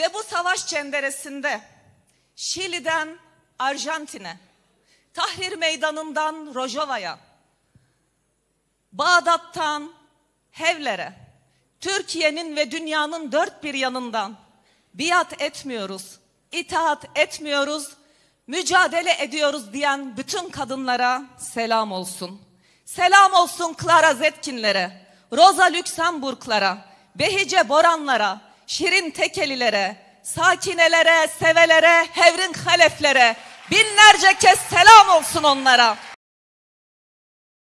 Ve bu savaş cenderesinde Şili'den Arjantin'e, Tahrir Meydanı'ndan Rojava'ya, Bağdat'tan Hevler'e, Türkiye'nin ve dünyanın dört bir yanından biat etmiyoruz, itaat etmiyoruz, mücadele ediyoruz diyen bütün kadınlara selam olsun. Selam olsun Clara Zetkin'lere, Rosa Luxemburg'lara, Behice Boran'lara, şirin tekelilere, sakinelere, sevelere, hevrin haleflere binlerce kez selam olsun onlara.